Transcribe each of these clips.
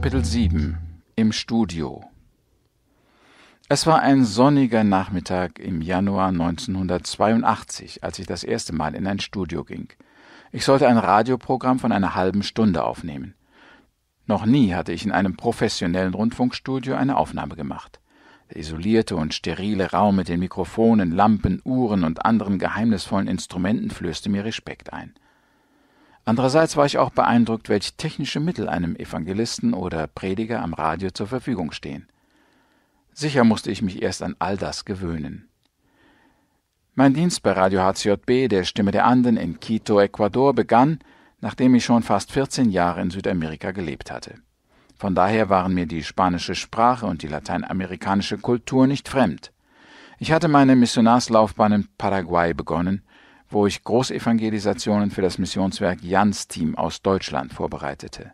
Kapitel 7 Im Studio Es war ein sonniger Nachmittag im Januar 1982, als ich das erste Mal in ein Studio ging. Ich sollte ein Radioprogramm von einer halben Stunde aufnehmen. Noch nie hatte ich in einem professionellen Rundfunkstudio eine Aufnahme gemacht. Der isolierte und sterile Raum mit den Mikrofonen, Lampen, Uhren und anderen geheimnisvollen Instrumenten flößte mir Respekt ein. Andererseits war ich auch beeindruckt, welche technische Mittel einem Evangelisten oder Prediger am Radio zur Verfügung stehen. Sicher musste ich mich erst an all das gewöhnen. Mein Dienst bei Radio HCJB, der Stimme der Anden in Quito, Ecuador, begann, nachdem ich schon fast 14 Jahre in Südamerika gelebt hatte. Von daher waren mir die spanische Sprache und die lateinamerikanische Kultur nicht fremd. Ich hatte meine Missionarslaufbahn in Paraguay begonnen, wo ich Großevangelisationen für das Missionswerk Jans Team aus Deutschland vorbereitete.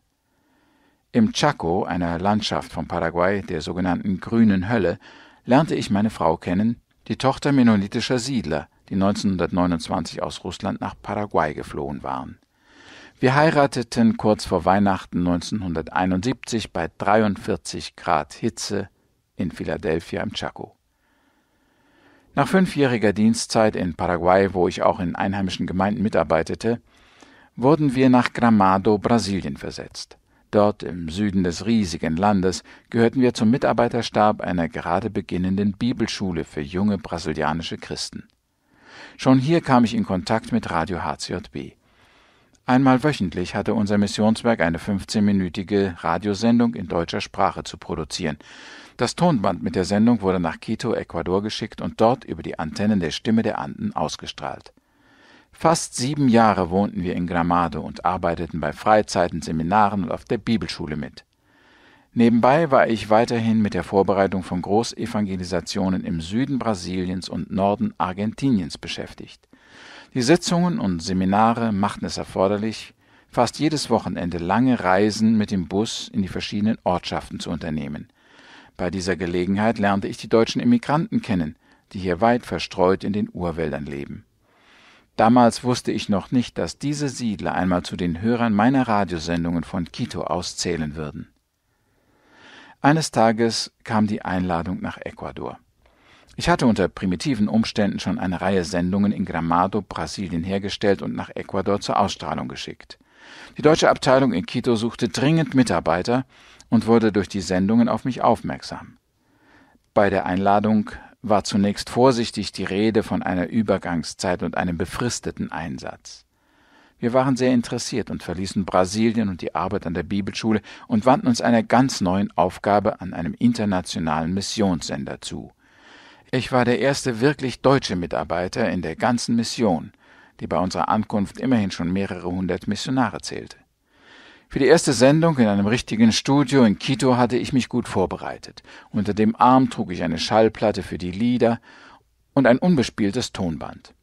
Im Chaco, einer Landschaft von Paraguay, der sogenannten grünen Hölle, lernte ich meine Frau kennen, die Tochter mennonitischer Siedler, die 1929 aus Russland nach Paraguay geflohen waren. Wir heirateten kurz vor Weihnachten 1971 bei 43 Grad Hitze in Philadelphia im Chaco. Nach fünfjähriger Dienstzeit in Paraguay, wo ich auch in einheimischen Gemeinden mitarbeitete, wurden wir nach Gramado, Brasilien versetzt. Dort im Süden des riesigen Landes gehörten wir zum Mitarbeiterstab einer gerade beginnenden Bibelschule für junge brasilianische Christen. Schon hier kam ich in Kontakt mit Radio HCJB. Einmal wöchentlich hatte unser Missionswerk eine 15-minütige Radiosendung in deutscher Sprache zu produzieren. Das Tonband mit der Sendung wurde nach Quito, Ecuador geschickt und dort über die Antennen der Stimme der Anden ausgestrahlt. Fast sieben Jahre wohnten wir in Gramado und arbeiteten bei Freizeiten, Seminaren und auf der Bibelschule mit. Nebenbei war ich weiterhin mit der Vorbereitung von Großevangelisationen im Süden Brasiliens und Norden Argentiniens beschäftigt. Die Sitzungen und Seminare machten es erforderlich, fast jedes Wochenende lange Reisen mit dem Bus in die verschiedenen Ortschaften zu unternehmen. Bei dieser Gelegenheit lernte ich die deutschen Immigranten kennen, die hier weit verstreut in den Urwäldern leben. Damals wusste ich noch nicht, dass diese Siedler einmal zu den Hörern meiner Radiosendungen von Quito auszählen würden. Eines Tages kam die Einladung nach Ecuador. Ich hatte unter primitiven Umständen schon eine Reihe Sendungen in Gramado, Brasilien hergestellt und nach Ecuador zur Ausstrahlung geschickt. Die deutsche Abteilung in Quito suchte dringend Mitarbeiter und wurde durch die Sendungen auf mich aufmerksam. Bei der Einladung war zunächst vorsichtig die Rede von einer Übergangszeit und einem befristeten Einsatz. Wir waren sehr interessiert und verließen Brasilien und die Arbeit an der Bibelschule und wandten uns einer ganz neuen Aufgabe an einem internationalen Missionssender zu. Ich war der erste wirklich deutsche Mitarbeiter in der ganzen Mission, die bei unserer Ankunft immerhin schon mehrere hundert Missionare zählte. Für die erste Sendung in einem richtigen Studio in Quito hatte ich mich gut vorbereitet. Unter dem Arm trug ich eine Schallplatte für die Lieder und ein unbespieltes Tonband.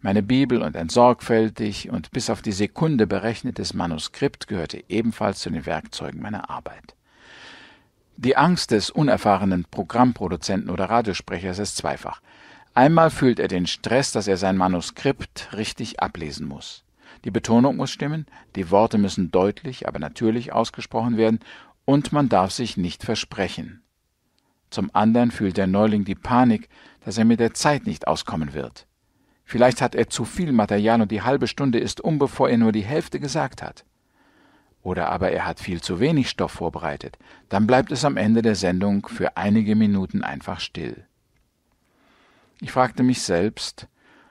Meine Bibel und ein sorgfältig und bis auf die Sekunde berechnetes Manuskript gehörte ebenfalls zu den Werkzeugen meiner Arbeit. Die Angst des unerfahrenen Programmproduzenten oder Radiosprechers ist zweifach. Einmal fühlt er den Stress, dass er sein Manuskript richtig ablesen muss. Die Betonung muss stimmen, die Worte müssen deutlich, aber natürlich ausgesprochen werden und man darf sich nicht versprechen. Zum anderen fühlt der Neuling die Panik, dass er mit der Zeit nicht auskommen wird. Vielleicht hat er zu viel Material und die halbe Stunde ist um, bevor er nur die Hälfte gesagt hat oder aber er hat viel zu wenig Stoff vorbereitet, dann bleibt es am Ende der Sendung für einige Minuten einfach still. Ich fragte mich selbst,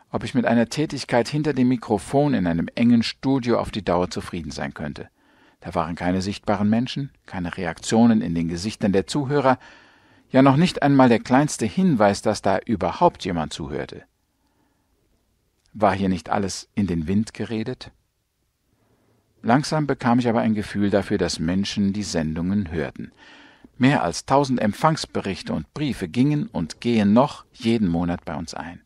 ob ich mit einer Tätigkeit hinter dem Mikrofon in einem engen Studio auf die Dauer zufrieden sein könnte. Da waren keine sichtbaren Menschen, keine Reaktionen in den Gesichtern der Zuhörer, ja noch nicht einmal der kleinste Hinweis, dass da überhaupt jemand zuhörte. War hier nicht alles in den Wind geredet? Langsam bekam ich aber ein Gefühl dafür, dass Menschen die Sendungen hörten. Mehr als tausend Empfangsberichte und Briefe gingen und gehen noch jeden Monat bei uns ein.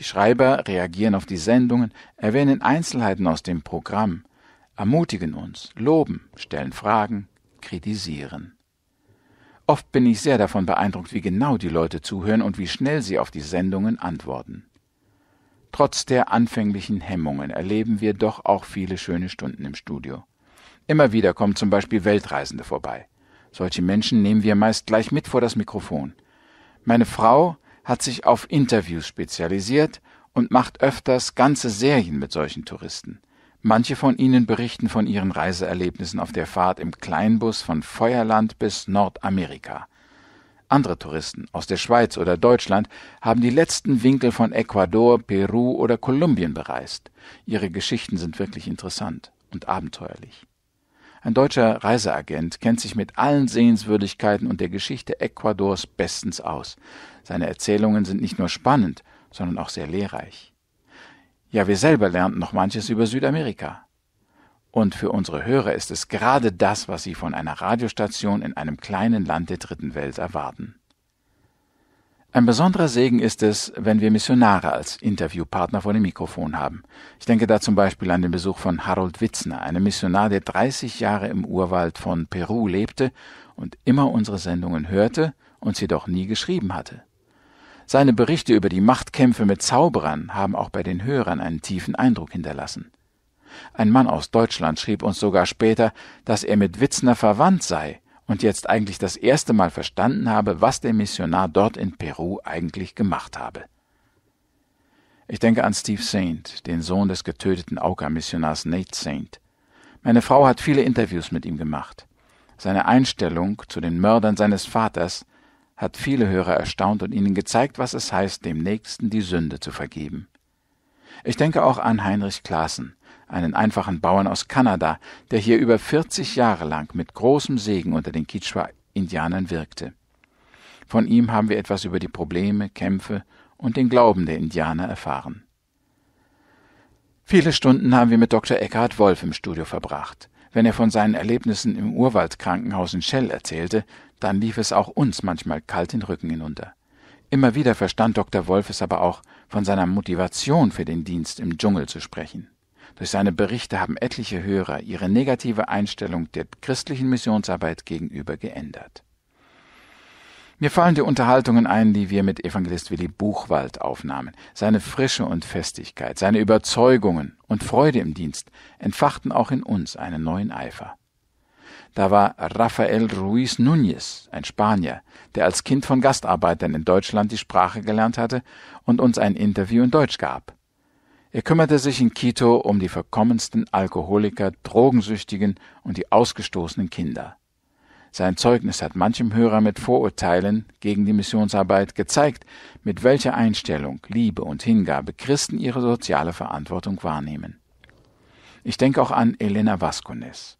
Die Schreiber reagieren auf die Sendungen, erwähnen Einzelheiten aus dem Programm, ermutigen uns, loben, stellen Fragen, kritisieren. Oft bin ich sehr davon beeindruckt, wie genau die Leute zuhören und wie schnell sie auf die Sendungen antworten. Trotz der anfänglichen Hemmungen erleben wir doch auch viele schöne Stunden im Studio. Immer wieder kommen zum Beispiel Weltreisende vorbei. Solche Menschen nehmen wir meist gleich mit vor das Mikrofon. Meine Frau hat sich auf Interviews spezialisiert und macht öfters ganze Serien mit solchen Touristen. Manche von ihnen berichten von ihren Reiseerlebnissen auf der Fahrt im Kleinbus von Feuerland bis Nordamerika. Andere Touristen aus der Schweiz oder Deutschland haben die letzten Winkel von Ecuador, Peru oder Kolumbien bereist. Ihre Geschichten sind wirklich interessant und abenteuerlich. Ein deutscher Reiseagent kennt sich mit allen Sehenswürdigkeiten und der Geschichte Ecuadors bestens aus. Seine Erzählungen sind nicht nur spannend, sondern auch sehr lehrreich. Ja, wir selber lernten noch manches über Südamerika. Und für unsere Hörer ist es gerade das, was sie von einer Radiostation in einem kleinen Land der dritten Welt erwarten. Ein besonderer Segen ist es, wenn wir Missionare als Interviewpartner vor dem Mikrofon haben. Ich denke da zum Beispiel an den Besuch von Harold Witzner, einem Missionar, der 30 Jahre im Urwald von Peru lebte und immer unsere Sendungen hörte, und sie doch nie geschrieben hatte. Seine Berichte über die Machtkämpfe mit Zauberern haben auch bei den Hörern einen tiefen Eindruck hinterlassen. Ein Mann aus Deutschland schrieb uns sogar später, dass er mit Witzner verwandt sei und jetzt eigentlich das erste Mal verstanden habe, was der Missionar dort in Peru eigentlich gemacht habe. Ich denke an Steve Saint, den Sohn des getöteten Auka-Missionars Nate Saint. Meine Frau hat viele Interviews mit ihm gemacht. Seine Einstellung zu den Mördern seines Vaters hat viele Hörer erstaunt und ihnen gezeigt, was es heißt, dem Nächsten die Sünde zu vergeben. Ich denke auch an Heinrich Claassen, einen einfachen Bauern aus Kanada, der hier über 40 Jahre lang mit großem Segen unter den Kichwa-Indianern wirkte. Von ihm haben wir etwas über die Probleme, Kämpfe und den Glauben der Indianer erfahren. Viele Stunden haben wir mit Dr. Eckhard Wolf im Studio verbracht. Wenn er von seinen Erlebnissen im Urwaldkrankenhaus in Shell erzählte, dann lief es auch uns manchmal kalt den Rücken hinunter. Immer wieder verstand Dr. Wolf es aber auch, von seiner Motivation für den Dienst im Dschungel zu sprechen. Durch seine Berichte haben etliche Hörer ihre negative Einstellung der christlichen Missionsarbeit gegenüber geändert. Mir fallen die Unterhaltungen ein, die wir mit Evangelist Willi Buchwald aufnahmen. Seine Frische und Festigkeit, seine Überzeugungen und Freude im Dienst entfachten auch in uns einen neuen Eifer. Da war Rafael Ruiz Núñez, ein Spanier, der als Kind von Gastarbeitern in Deutschland die Sprache gelernt hatte und uns ein Interview in Deutsch gab. Er kümmerte sich in Quito um die verkommensten Alkoholiker, Drogensüchtigen und die ausgestoßenen Kinder. Sein Zeugnis hat manchem Hörer mit Vorurteilen gegen die Missionsarbeit gezeigt, mit welcher Einstellung, Liebe und Hingabe Christen ihre soziale Verantwortung wahrnehmen. Ich denke auch an Elena Vascones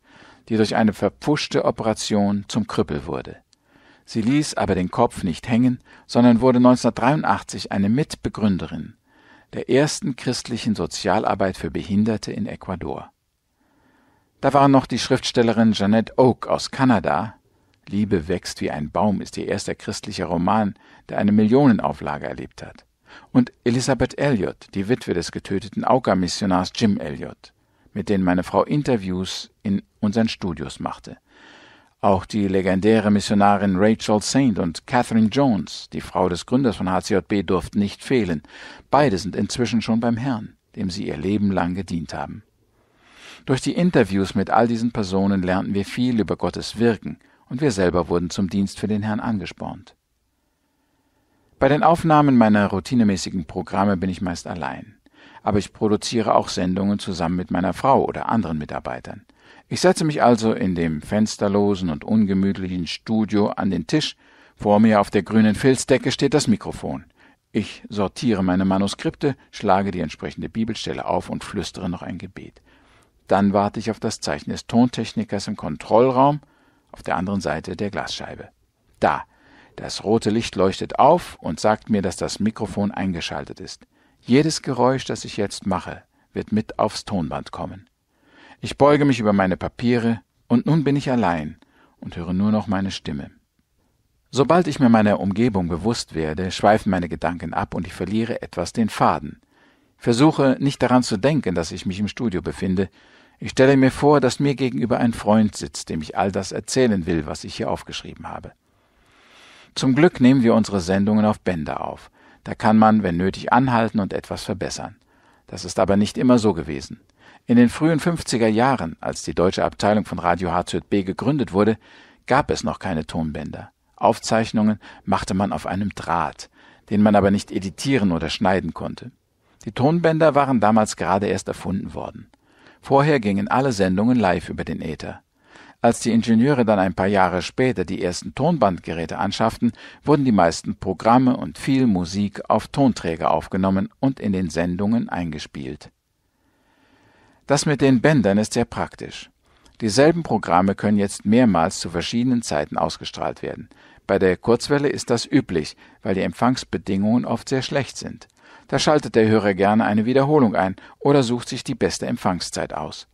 die durch eine verpfuschte Operation zum Krüppel wurde. Sie ließ aber den Kopf nicht hängen, sondern wurde 1983 eine Mitbegründerin der ersten christlichen Sozialarbeit für Behinderte in Ecuador. Da waren noch die Schriftstellerin Jeanette Oak aus Kanada. Liebe wächst wie ein Baum ist ihr erster christlicher Roman, der eine Millionenauflage erlebt hat. Und Elizabeth Elliot, die Witwe des getöteten Auka-Missionars Jim Elliot mit denen meine Frau Interviews in unseren Studios machte. Auch die legendäre Missionarin Rachel Saint und Catherine Jones, die Frau des Gründers von HCJB, durften nicht fehlen. Beide sind inzwischen schon beim Herrn, dem sie ihr Leben lang gedient haben. Durch die Interviews mit all diesen Personen lernten wir viel über Gottes Wirken und wir selber wurden zum Dienst für den Herrn angespornt. Bei den Aufnahmen meiner routinemäßigen Programme bin ich meist allein aber ich produziere auch Sendungen zusammen mit meiner Frau oder anderen Mitarbeitern. Ich setze mich also in dem fensterlosen und ungemütlichen Studio an den Tisch, vor mir auf der grünen Filzdecke steht das Mikrofon. Ich sortiere meine Manuskripte, schlage die entsprechende Bibelstelle auf und flüstere noch ein Gebet. Dann warte ich auf das Zeichen des Tontechnikers im Kontrollraum auf der anderen Seite der Glasscheibe. Da. Das rote Licht leuchtet auf und sagt mir, dass das Mikrofon eingeschaltet ist. Jedes Geräusch, das ich jetzt mache, wird mit aufs Tonband kommen. Ich beuge mich über meine Papiere, und nun bin ich allein und höre nur noch meine Stimme. Sobald ich mir meiner Umgebung bewusst werde, schweifen meine Gedanken ab und ich verliere etwas den Faden. Versuche nicht daran zu denken, dass ich mich im Studio befinde. Ich stelle mir vor, dass mir gegenüber ein Freund sitzt, dem ich all das erzählen will, was ich hier aufgeschrieben habe. Zum Glück nehmen wir unsere Sendungen auf Bänder auf. Da kann man, wenn nötig, anhalten und etwas verbessern. Das ist aber nicht immer so gewesen. In den frühen 50er Jahren, als die deutsche Abteilung von Radio HZB gegründet wurde, gab es noch keine Tonbänder. Aufzeichnungen machte man auf einem Draht, den man aber nicht editieren oder schneiden konnte. Die Tonbänder waren damals gerade erst erfunden worden. Vorher gingen alle Sendungen live über den Äther. Als die Ingenieure dann ein paar Jahre später die ersten Tonbandgeräte anschafften, wurden die meisten Programme und viel Musik auf Tonträger aufgenommen und in den Sendungen eingespielt. Das mit den Bändern ist sehr praktisch. Dieselben Programme können jetzt mehrmals zu verschiedenen Zeiten ausgestrahlt werden. Bei der Kurzwelle ist das üblich, weil die Empfangsbedingungen oft sehr schlecht sind. Da schaltet der Hörer gerne eine Wiederholung ein oder sucht sich die beste Empfangszeit aus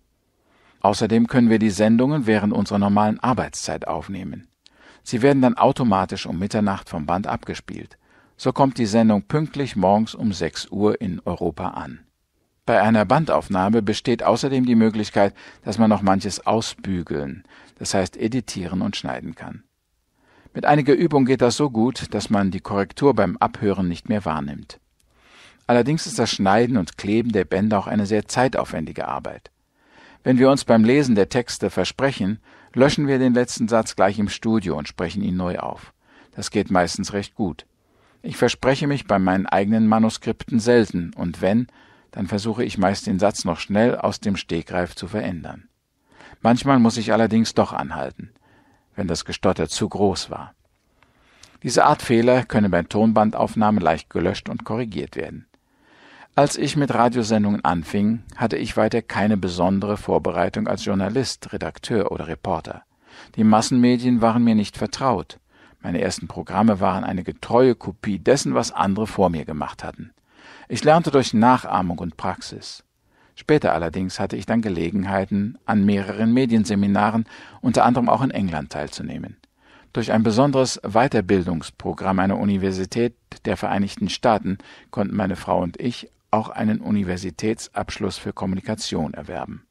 Außerdem können wir die Sendungen während unserer normalen Arbeitszeit aufnehmen. Sie werden dann automatisch um Mitternacht vom Band abgespielt. So kommt die Sendung pünktlich morgens um 6 Uhr in Europa an. Bei einer Bandaufnahme besteht außerdem die Möglichkeit, dass man noch manches ausbügeln, das heißt editieren und schneiden kann. Mit einiger Übung geht das so gut, dass man die Korrektur beim Abhören nicht mehr wahrnimmt. Allerdings ist das Schneiden und Kleben der Bänder auch eine sehr zeitaufwendige Arbeit. Wenn wir uns beim Lesen der Texte versprechen, löschen wir den letzten Satz gleich im Studio und sprechen ihn neu auf. Das geht meistens recht gut. Ich verspreche mich bei meinen eigenen Manuskripten selten, und wenn, dann versuche ich meist den Satz noch schnell aus dem Stegreif zu verändern. Manchmal muss ich allerdings doch anhalten, wenn das Gestotter zu groß war. Diese Art Fehler können bei Tonbandaufnahmen leicht gelöscht und korrigiert werden. Als ich mit Radiosendungen anfing, hatte ich weiter keine besondere Vorbereitung als Journalist, Redakteur oder Reporter. Die Massenmedien waren mir nicht vertraut. Meine ersten Programme waren eine getreue Kopie dessen, was andere vor mir gemacht hatten. Ich lernte durch Nachahmung und Praxis. Später allerdings hatte ich dann Gelegenheiten, an mehreren Medienseminaren, unter anderem auch in England teilzunehmen. Durch ein besonderes Weiterbildungsprogramm einer Universität der Vereinigten Staaten konnten meine Frau und ich auch einen Universitätsabschluss für Kommunikation erwerben.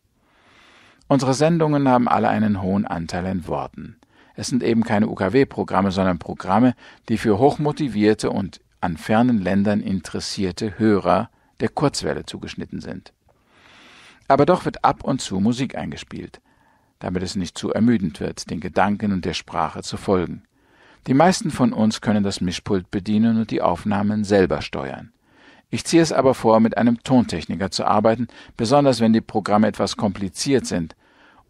Unsere Sendungen haben alle einen hohen Anteil an Worten. Es sind eben keine UKW-Programme, sondern Programme, die für hochmotivierte und an fernen Ländern interessierte Hörer der Kurzwelle zugeschnitten sind. Aber doch wird ab und zu Musik eingespielt, damit es nicht zu ermüdend wird, den Gedanken und der Sprache zu folgen. Die meisten von uns können das Mischpult bedienen und die Aufnahmen selber steuern. Ich ziehe es aber vor, mit einem Tontechniker zu arbeiten, besonders wenn die Programme etwas kompliziert sind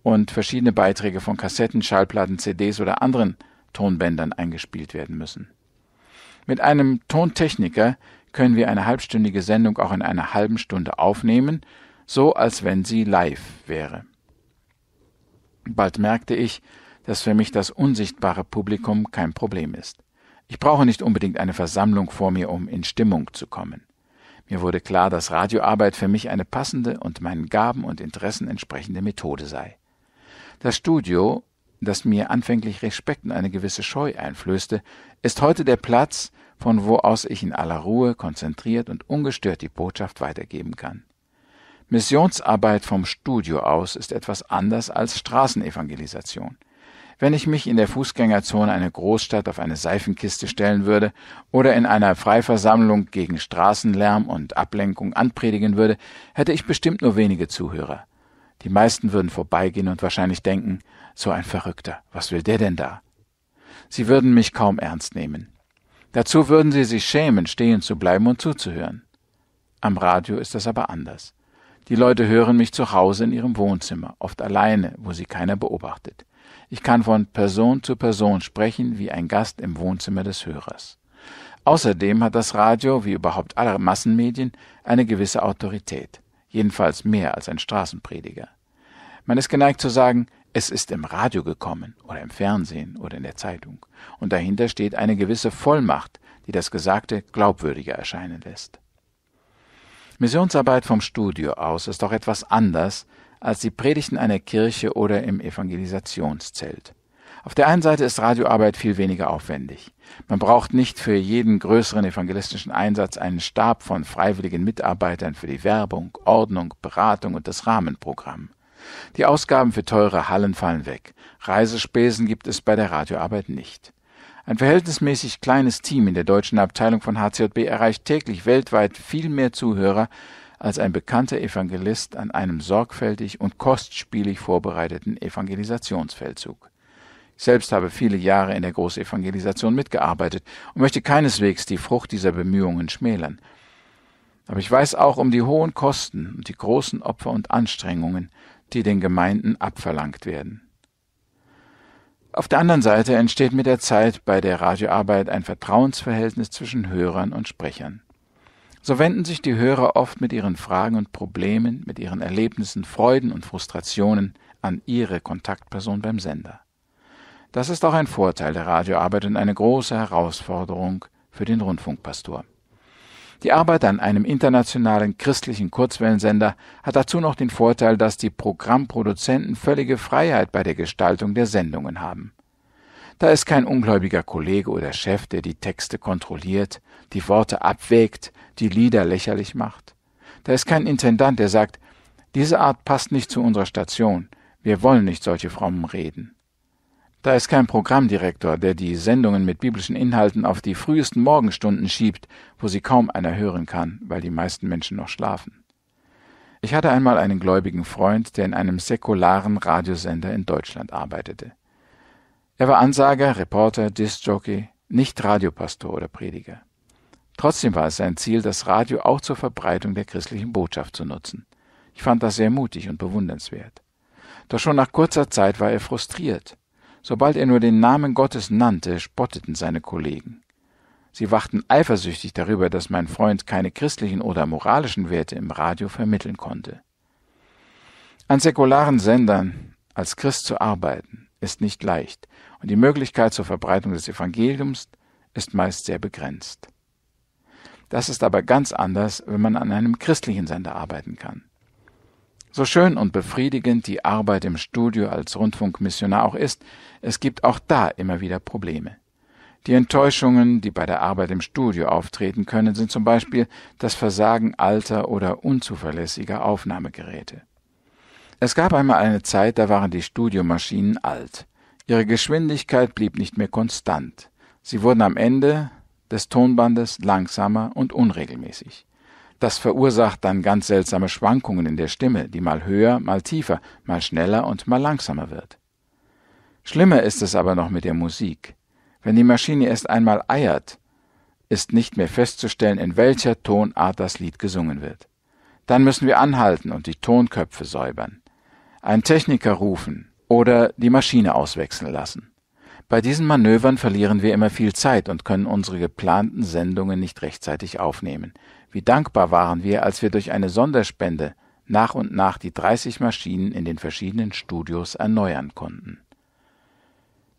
und verschiedene Beiträge von Kassetten, Schallplatten, CDs oder anderen Tonbändern eingespielt werden müssen. Mit einem Tontechniker können wir eine halbstündige Sendung auch in einer halben Stunde aufnehmen, so als wenn sie live wäre. Bald merkte ich, dass für mich das unsichtbare Publikum kein Problem ist. Ich brauche nicht unbedingt eine Versammlung vor mir, um in Stimmung zu kommen. Mir wurde klar, dass Radioarbeit für mich eine passende und meinen Gaben und Interessen entsprechende Methode sei. Das Studio, das mir anfänglich Respekt und eine gewisse Scheu einflößte, ist heute der Platz, von wo aus ich in aller Ruhe, konzentriert und ungestört die Botschaft weitergeben kann. Missionsarbeit vom Studio aus ist etwas anders als Straßenevangelisation. Wenn ich mich in der Fußgängerzone einer Großstadt auf eine Seifenkiste stellen würde oder in einer Freiversammlung gegen Straßenlärm und Ablenkung anpredigen würde, hätte ich bestimmt nur wenige Zuhörer. Die meisten würden vorbeigehen und wahrscheinlich denken, so ein Verrückter, was will der denn da? Sie würden mich kaum ernst nehmen. Dazu würden sie sich schämen, stehen zu bleiben und zuzuhören. Am Radio ist das aber anders. Die Leute hören mich zu Hause in ihrem Wohnzimmer, oft alleine, wo sie keiner beobachtet. Ich kann von Person zu Person sprechen wie ein Gast im Wohnzimmer des Hörers. Außerdem hat das Radio, wie überhaupt alle Massenmedien, eine gewisse Autorität, jedenfalls mehr als ein Straßenprediger. Man ist geneigt zu sagen, es ist im Radio gekommen oder im Fernsehen oder in der Zeitung, und dahinter steht eine gewisse Vollmacht, die das Gesagte glaubwürdiger erscheinen lässt. Missionsarbeit vom Studio aus ist doch etwas anders als die Predigten einer Kirche oder im Evangelisationszelt. Auf der einen Seite ist Radioarbeit viel weniger aufwendig. Man braucht nicht für jeden größeren evangelistischen Einsatz einen Stab von freiwilligen Mitarbeitern für die Werbung, Ordnung, Beratung und das Rahmenprogramm. Die Ausgaben für teure Hallen fallen weg. Reisespesen gibt es bei der Radioarbeit nicht. Ein verhältnismäßig kleines Team in der deutschen Abteilung von HZB erreicht täglich weltweit viel mehr Zuhörer als ein bekannter Evangelist an einem sorgfältig und kostspielig vorbereiteten Evangelisationsfeldzug. Ich selbst habe viele Jahre in der Großevangelisation mitgearbeitet und möchte keineswegs die Frucht dieser Bemühungen schmälern. Aber ich weiß auch um die hohen Kosten und die großen Opfer und Anstrengungen, die den Gemeinden abverlangt werden. Auf der anderen Seite entsteht mit der Zeit bei der Radioarbeit ein Vertrauensverhältnis zwischen Hörern und Sprechern. So wenden sich die Hörer oft mit ihren Fragen und Problemen, mit ihren Erlebnissen, Freuden und Frustrationen an ihre Kontaktperson beim Sender. Das ist auch ein Vorteil der Radioarbeit und eine große Herausforderung für den Rundfunkpastor. Die Arbeit an einem internationalen christlichen Kurzwellensender hat dazu noch den Vorteil, dass die Programmproduzenten völlige Freiheit bei der Gestaltung der Sendungen haben. Da ist kein ungläubiger Kollege oder Chef, der die Texte kontrolliert, die Worte abwägt die Lieder lächerlich macht. Da ist kein Intendant, der sagt, diese Art passt nicht zu unserer Station, wir wollen nicht solche frommen Reden. Da ist kein Programmdirektor, der die Sendungen mit biblischen Inhalten auf die frühesten Morgenstunden schiebt, wo sie kaum einer hören kann, weil die meisten Menschen noch schlafen. Ich hatte einmal einen gläubigen Freund, der in einem säkularen Radiosender in Deutschland arbeitete. Er war Ansager, Reporter, Discjockey, nicht Radiopastor oder Prediger. Trotzdem war es sein Ziel, das Radio auch zur Verbreitung der christlichen Botschaft zu nutzen. Ich fand das sehr mutig und bewundernswert. Doch schon nach kurzer Zeit war er frustriert. Sobald er nur den Namen Gottes nannte, spotteten seine Kollegen. Sie wachten eifersüchtig darüber, dass mein Freund keine christlichen oder moralischen Werte im Radio vermitteln konnte. An säkularen Sendern als Christ zu arbeiten, ist nicht leicht, und die Möglichkeit zur Verbreitung des Evangeliums ist meist sehr begrenzt. Das ist aber ganz anders, wenn man an einem christlichen Sender arbeiten kann. So schön und befriedigend die Arbeit im Studio als Rundfunkmissionar auch ist, es gibt auch da immer wieder Probleme. Die Enttäuschungen, die bei der Arbeit im Studio auftreten können, sind zum Beispiel das Versagen alter oder unzuverlässiger Aufnahmegeräte. Es gab einmal eine Zeit, da waren die Studiomaschinen alt. Ihre Geschwindigkeit blieb nicht mehr konstant. Sie wurden am Ende, des Tonbandes langsamer und unregelmäßig. Das verursacht dann ganz seltsame Schwankungen in der Stimme, die mal höher, mal tiefer, mal schneller und mal langsamer wird. Schlimmer ist es aber noch mit der Musik. Wenn die Maschine erst einmal eiert, ist nicht mehr festzustellen, in welcher Tonart das Lied gesungen wird. Dann müssen wir anhalten und die Tonköpfe säubern, einen Techniker rufen oder die Maschine auswechseln lassen. Bei diesen Manövern verlieren wir immer viel Zeit und können unsere geplanten Sendungen nicht rechtzeitig aufnehmen. Wie dankbar waren wir, als wir durch eine Sonderspende nach und nach die 30 Maschinen in den verschiedenen Studios erneuern konnten.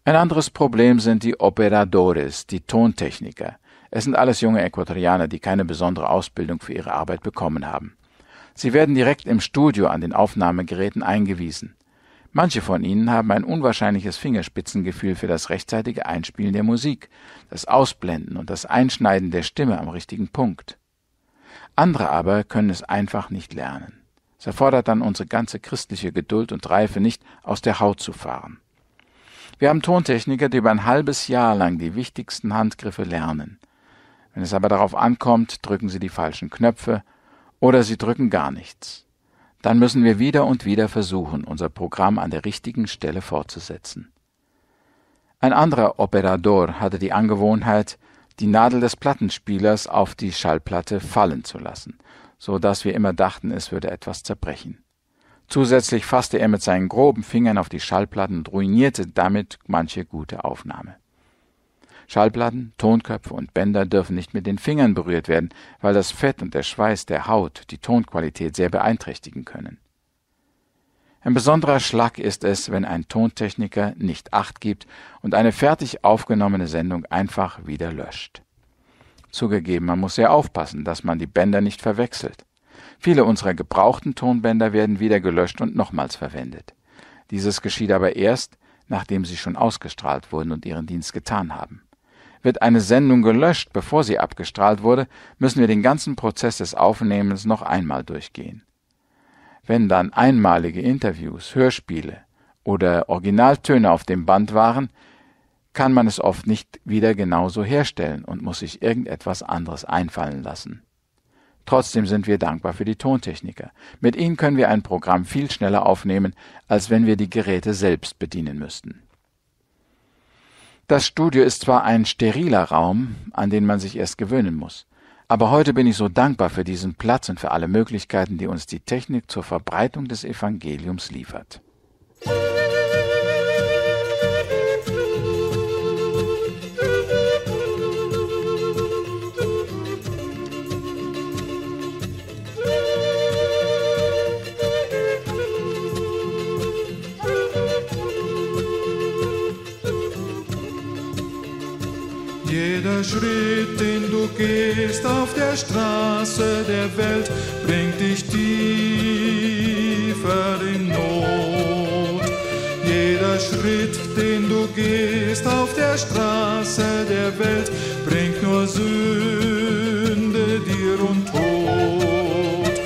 Ein anderes Problem sind die Operadores, die Tontechniker. Es sind alles junge Äquatorianer, die keine besondere Ausbildung für ihre Arbeit bekommen haben. Sie werden direkt im Studio an den Aufnahmegeräten eingewiesen. Manche von ihnen haben ein unwahrscheinliches Fingerspitzengefühl für das rechtzeitige Einspielen der Musik, das Ausblenden und das Einschneiden der Stimme am richtigen Punkt. Andere aber können es einfach nicht lernen. Es erfordert dann unsere ganze christliche Geduld und Reife nicht, aus der Haut zu fahren. Wir haben Tontechniker, die über ein halbes Jahr lang die wichtigsten Handgriffe lernen. Wenn es aber darauf ankommt, drücken sie die falschen Knöpfe oder sie drücken gar nichts dann müssen wir wieder und wieder versuchen, unser Programm an der richtigen Stelle fortzusetzen. Ein anderer Operador hatte die Angewohnheit, die Nadel des Plattenspielers auf die Schallplatte fallen zu lassen, so dass wir immer dachten, es würde etwas zerbrechen. Zusätzlich fasste er mit seinen groben Fingern auf die Schallplatten und ruinierte damit manche gute Aufnahme. Schallplatten, Tonköpfe und Bänder dürfen nicht mit den Fingern berührt werden, weil das Fett und der Schweiß der Haut die Tonqualität sehr beeinträchtigen können. Ein besonderer Schlag ist es, wenn ein Tontechniker nicht acht gibt und eine fertig aufgenommene Sendung einfach wieder löscht. Zugegeben, man muss sehr aufpassen, dass man die Bänder nicht verwechselt. Viele unserer gebrauchten Tonbänder werden wieder gelöscht und nochmals verwendet. Dieses geschieht aber erst, nachdem sie schon ausgestrahlt wurden und ihren Dienst getan haben. Wird eine Sendung gelöscht, bevor sie abgestrahlt wurde, müssen wir den ganzen Prozess des Aufnehmens noch einmal durchgehen. Wenn dann einmalige Interviews, Hörspiele oder Originaltöne auf dem Band waren, kann man es oft nicht wieder genauso herstellen und muss sich irgendetwas anderes einfallen lassen. Trotzdem sind wir dankbar für die Tontechniker. Mit ihnen können wir ein Programm viel schneller aufnehmen, als wenn wir die Geräte selbst bedienen müssten. Das Studio ist zwar ein steriler Raum, an den man sich erst gewöhnen muss. Aber heute bin ich so dankbar für diesen Platz und für alle Möglichkeiten, die uns die Technik zur Verbreitung des Evangeliums liefert. Schritt, den du gehst auf der Straße der Welt, bringt dich tiefer in Not. Jeder Schritt, den du gehst auf der Straße der Welt, bringt nur Sünde dir und Tod.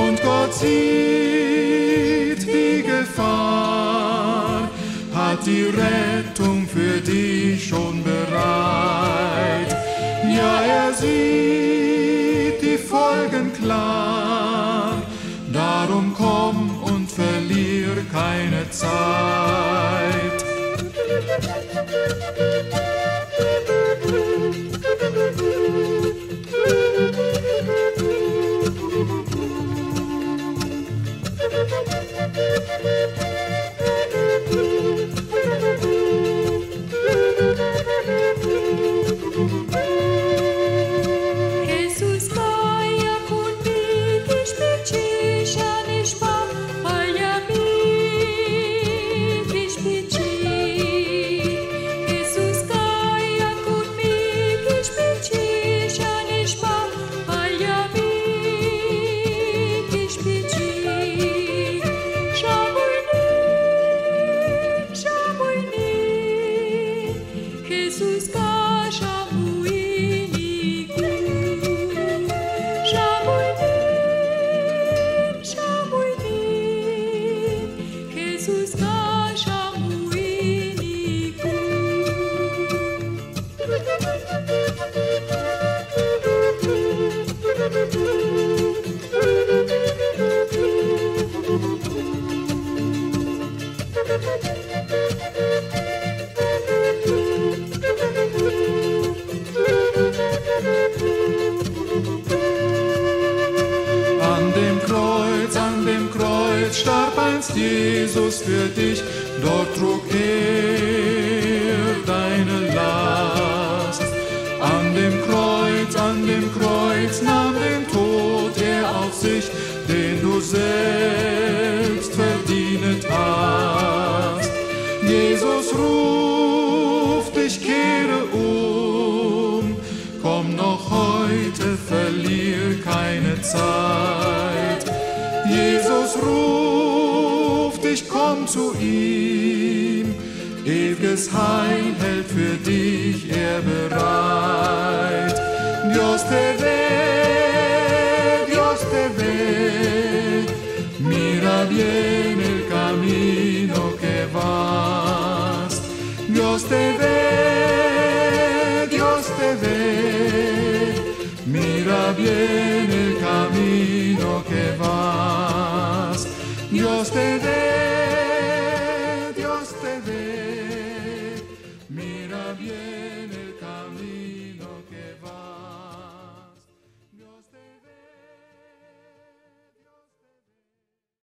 Und Gott sieht die Gefahr, hat die Rettung für dich schon bereit er sieht die Folgen klar. Darum komm und verlier keine Zeit. An dem Kreuz, an dem Kreuz starb einst Jesus für dich, dort trug er ich komm zu ihm. für dich er bereit. Dios te ve, Dios te ve, mira bien el camino que vas. Dios te ve, Dios te ve, mira bien el camino que vas. Dios te ve.